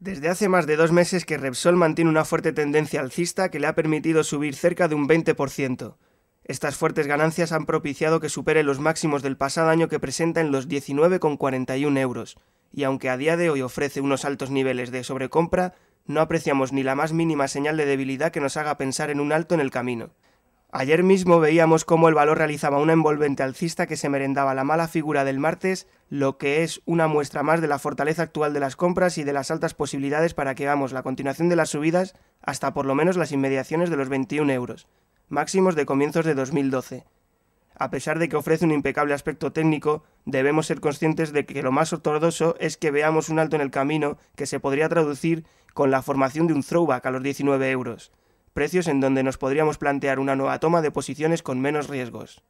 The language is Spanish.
Desde hace más de dos meses que Repsol mantiene una fuerte tendencia alcista que le ha permitido subir cerca de un 20%. Estas fuertes ganancias han propiciado que supere los máximos del pasado año que presenta en los 19,41 euros, y aunque a día de hoy ofrece unos altos niveles de sobrecompra, no apreciamos ni la más mínima señal de debilidad que nos haga pensar en un alto en el camino. Ayer mismo veíamos cómo el valor realizaba una envolvente alcista que se merendaba la mala figura del martes, lo que es una muestra más de la fortaleza actual de las compras y de las altas posibilidades para que veamos la continuación de las subidas hasta por lo menos las inmediaciones de los 21 euros, máximos de comienzos de 2012. A pesar de que ofrece un impecable aspecto técnico, debemos ser conscientes de que lo más ortodoxo es que veamos un alto en el camino que se podría traducir con la formación de un throwback a los 19 euros precios en donde nos podríamos plantear una nueva toma de posiciones con menos riesgos.